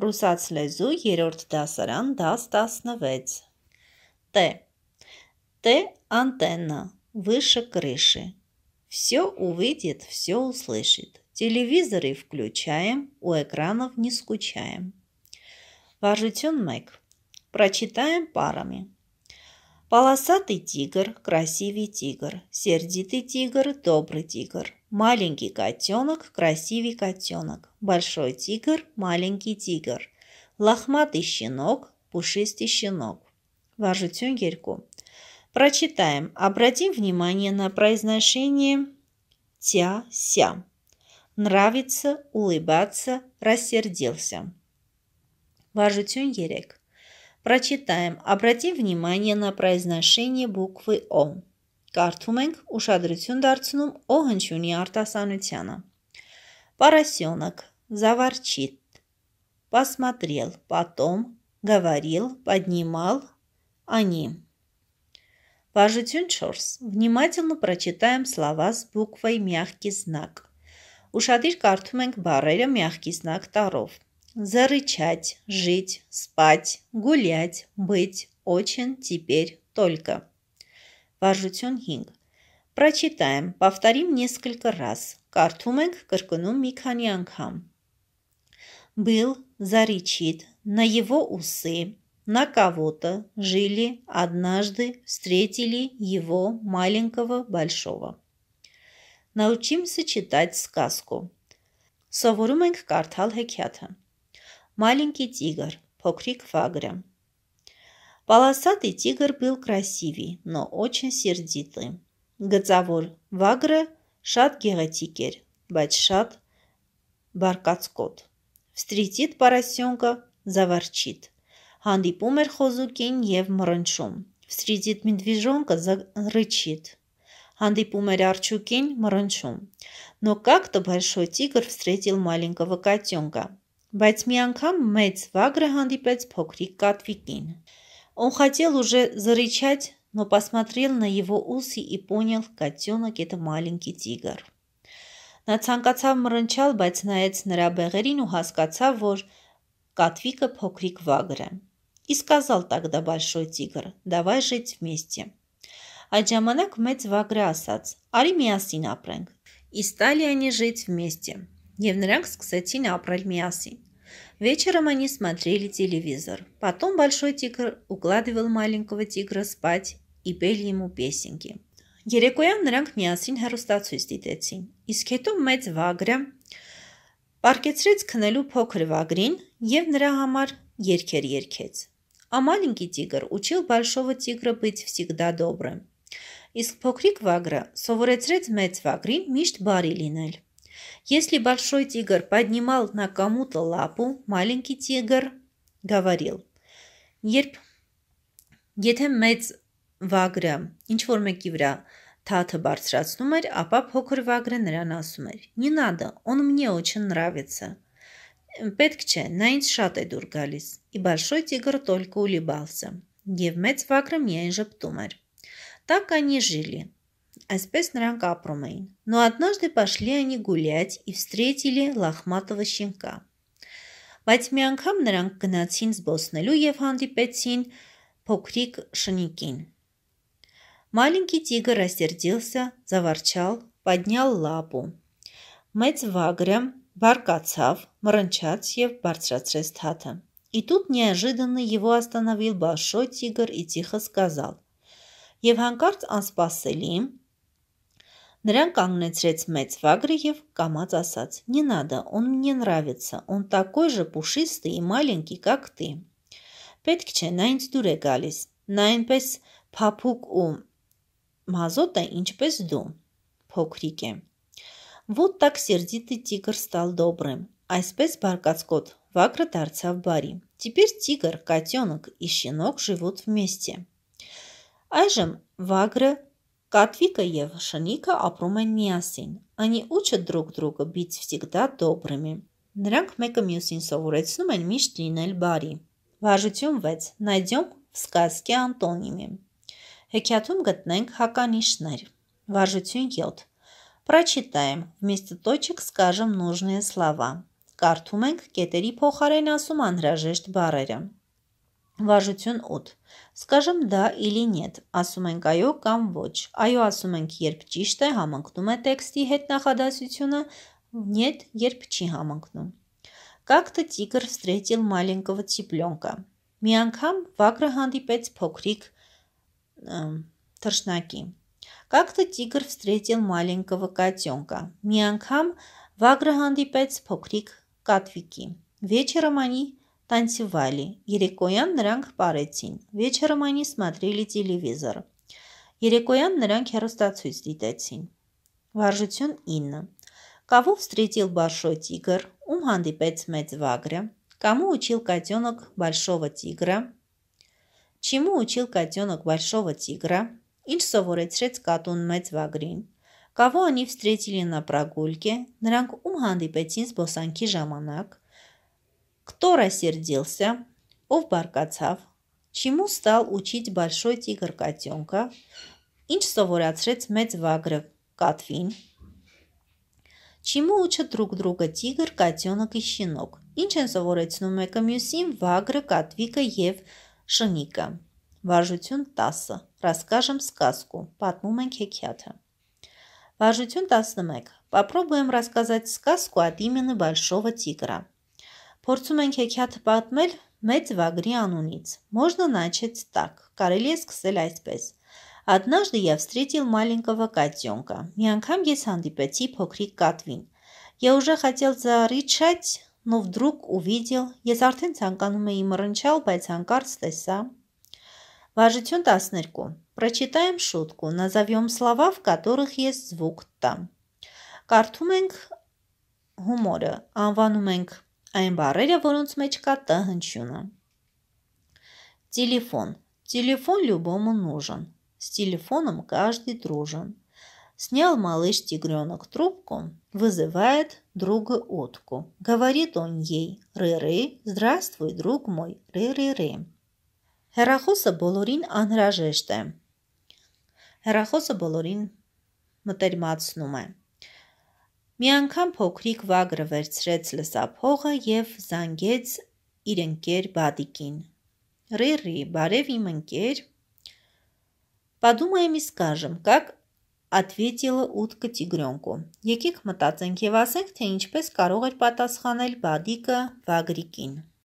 Ռուսաց լեզու երրորդ դասարան դաս 16։ Т. Т антенна выше крыши. Все увидит, все услышит. Телевизоры включаем, у экранов не скучаем. Важутен Мэг. Прочитаем парами. Полосатый тигр, красивый тигр, сердитый тигр, добрый тигр – Маленький котенок, красивый котенок. Большой тигр, маленький тигр. Лохматый щенок, пушистый щенок. Важу тюнгельку. Прочитаем. Обратим внимание на произношение «тя-ся». Нравится, улыбаться, рассердился. Важу тюнгерек. Прочитаем. Обратим внимание на произношение буквы «о». Կարդում ենք ուշադրություն դարձնում օհնչյունի արտասանությանը։ Поросенок, заворчит, посмотрел, потом, говорил, поднимал, они. Важитюн Чорс. Внимательно прочитаем слова с буквой «мягкий знак». Ушадир картуменг баррера «мягкий знак» таров. Зарычать, жить, спать, гулять, быть, очень, теперь, только. Վարժություն 5. Прочитаем, повторим несколько раз. Կարդում ենք, կրկնում մի քանի անգամ։ Был, заречит, на его усы, на кого-то жили, однажды встретили его маленького большого. Научимся читать сказку. Սովորում ենք կարդալ հեքիաթը։ Маленький тигр, փոքրիկ վագրը։ Полосатый тигр был красивей, но очень сердитым. Գծավոր վագրը շատ գեղեցիկ էր, բայց շատ բարկացկոտ։ Встречит поросенка, заворчит։ Հանդիպում էր խոզուկին եւ մռնչում։ Встречит медвежонка, рычит։ Հանդիպում էր արջուկին, մռնչում։ Но как-то большой тигр встретил маленького котенка։ Բայց մի անգամ մեծ վագրը հանդիպեց փոքրիկ կատվիկին։ Он хотел уже зарычать, но посмотрел на его усы и понял, котенок – это маленький тигр։ Նա ցանկացավ մռնչալ, բայց նայեց նրա բեղերին ու հասկացավ, որ կատվիկը փոքրիկ վագր է։ «И сказал тогда большой тигр: Давай жить вместе». Այդ ժամանակ մեծ վագրը ասաց. «Արի միասին ապրենք»։ И стали они жить вместе. Եվ նրանք սկսեցին ապրել միասին։ Вечером они смотрели телевизор. Потом большой тигр укладывал маленького тигра спать и пели ему песенки. Երեկոյան նրանք միասին հեռուստացույց դիտեցին։ Իսկ հետո մեծ վագրը պարկեցրեց քնելու փոքր վագրին եւ նրա համար երգեր երգեց։ А маленький тигр учил большого тигра быть всегда добрым։ Իսկ փոքրիկ վագրը սովորեցրեց մեծ վագրին միշտ բարի լինել։ Если большой тигр поднимал на кому-то лапу, маленький тигр говорил. Երբ եթե մեծ վագրը ինչ որ մեկի վրա թաթը բարձրացնում էր, ապա փոքր վագրը նրան ասում էր. «Не надо, он мне очень нравится»։ Պետք չէ, նա ինձ շատ է դուր գալիս։ И большой тигр только улыбался. Եվ մեծ վագրը միայն ժպտում էր։ Так они жили. Այսպես նրանք ապրում էին։ Но однажды пошли они гулять и встретили лохматого щенка։ Բայց մի անգամ նրանք գնացին զբոսնելու եւ հանդիպեցին փոքրիկ շնիկին։ Маленький тигр рассердился, заворчал, поднял лапу։ Մեծ վագրը բարկացավ, մռնչաց եւ բարձրացրեց թաթը։ И тут неожиданно его остановил большой тигр и тихо сказал: Եվ հանկարծ անսպասելի Նրան կանգնեցրեց մեծ վագրը և կամած ասաց. «Не надо, он мне нравится. Он такой же пушистый и маленький, как ты»։ Պետք չէ, նա ինձ դուր է գալիս։ Նա այնպես փափուկ ու մազոտ է, ինչպես դու։ Փոքրիկ է։ Вот так сердитый тигр стал добрым. Այսպես բարկացկոտ վագրը դարձավ բարի։ Теперь тигр, котенок и щенок живут вместе։ Այժմ վագրը Կատվիկը եւ Շնիկը ապրում են միասին։ Они учат друг друга быть всегда добрыми։ Նրանք մեկը մյուսին սովորեցնում են միշտ լինել բարի։ Վարժություն 6. Найдем в сказке антонимы։ Հեքիաթում գտնենք հականիշներ։ Վարժություն 7. Прочитаем. Вместо точек скажем нужные слова։ Կարդում ենք կետերի փոխարեն ասում անհրաժեշտ բառերը։ Վարժություն 8. Скажем да или нет, ասում ենք այո կամ ոչ։ Այո ասում ենք, երբ ճիշտ է, համընկնում է տեքստի հետ նախադասությունը, нет, երբ չի համընկնում։ Как-то тигр встретил маленького цыпленка։ Մի անգամ վագրը հանդիպեց փոքրիկ թռշնակի։ Как-то тигр встретил маленького котенка։ Մի անգամ վագրը հանդիպեց փոքրիկ կատվիկի։ Вечером они տանցիվալի։ Երեկոյան նրանք պարեցին։ Вечером они смотрели телевизор։ Երեկոյան նրանք հեռուստացույց դիտեցին։ Վարժություն 9։ Кого встретил большой тигр, ում հանդիպեց մեծ վագրը, кому учил котенок большого тигра, чему учил котенок большого тигра, ինչ սովորեցրեց կատուն մեծ վագրին, Կավո անի վստրեցիլի նա պրագուլկե, նրանք ում հանդիպեցին զբոսանքի ժամանակ, Кто рассердился? Ով բարկացավ։ Чему стал учить большой тигр котенка? Ինչ սովորացրեց մեծ վագրը կատվին։ Чему учат друг друга тигр, котенок и щенок։ Ինչ են սովորեցնում մեկը մյուսին վագրը, կատվիկը եւ շնիկը։ Վարժություն 10։ Расскажем сказку։ Պատմում ենք հեքիաթը։ Վարժություն 11։ Попробуем рассказать сказку от имени большого тигра։ Փորձում ենք հեքիաթ պատմել մեծ վագրի անունից։ Можно начать так. Կարելի է սկսել այսպես. Однажды я встретил маленького котенка. Մի անգամ ես հանդիպեցի փոքրիկ կատվին։ Я уже хотел зарычать, но вдруг увидел. Ես արդեն ցանկանում էի մռնչալ, բայց հանկարծ տեսա Важություն 12. Прочитаем шутку. Назовем слова, в которых есть звук «та». Կարդում ենք հումորը, անվանում ենք այն բառերը, որոնց մեջ կա Տ հնչյունը։ Телефон. Телефон любому нужен. С телефоном каждый дружен. Снял малыш тигренок трубку, вызывает друга утку. Говорит он ей «Ры-ры, здравствуй, друг мой, ры-ры-ры». Հերախոսը բոլորին անհրաժեշտ է։ Հերախոսը բոլորին Մի անգամ փոքրիկ վագրը վերցրեց լսափողը եւ զանգեց իր ընկեր Բադիկին։ Ռիրի, բարև իմ ընկեր։ Падумаем и скажем, как ответила утка тигрёнку։ Եկեք մտածենք եւ ասենք, թե ինչպես կարող էր պատասխանել Բադիկը Վագրիկին։